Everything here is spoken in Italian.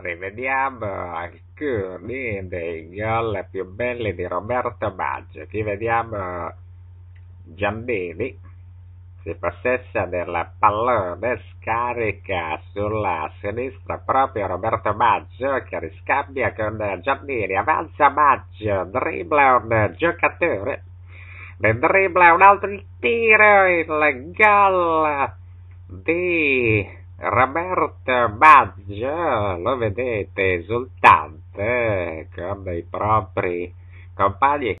Rivediamo alcuni dei gol più belli di Roberto Baggio. Qui vediamo Giambini si possessa della pallone, scarica sulla sinistra proprio Roberto Maggio che riscambia con Giannini, avanza Maggio, dribbla un giocatore, ne dribbla un altro il tiro, il gol di Robert Baggio lo vedete esultante con i propri compagni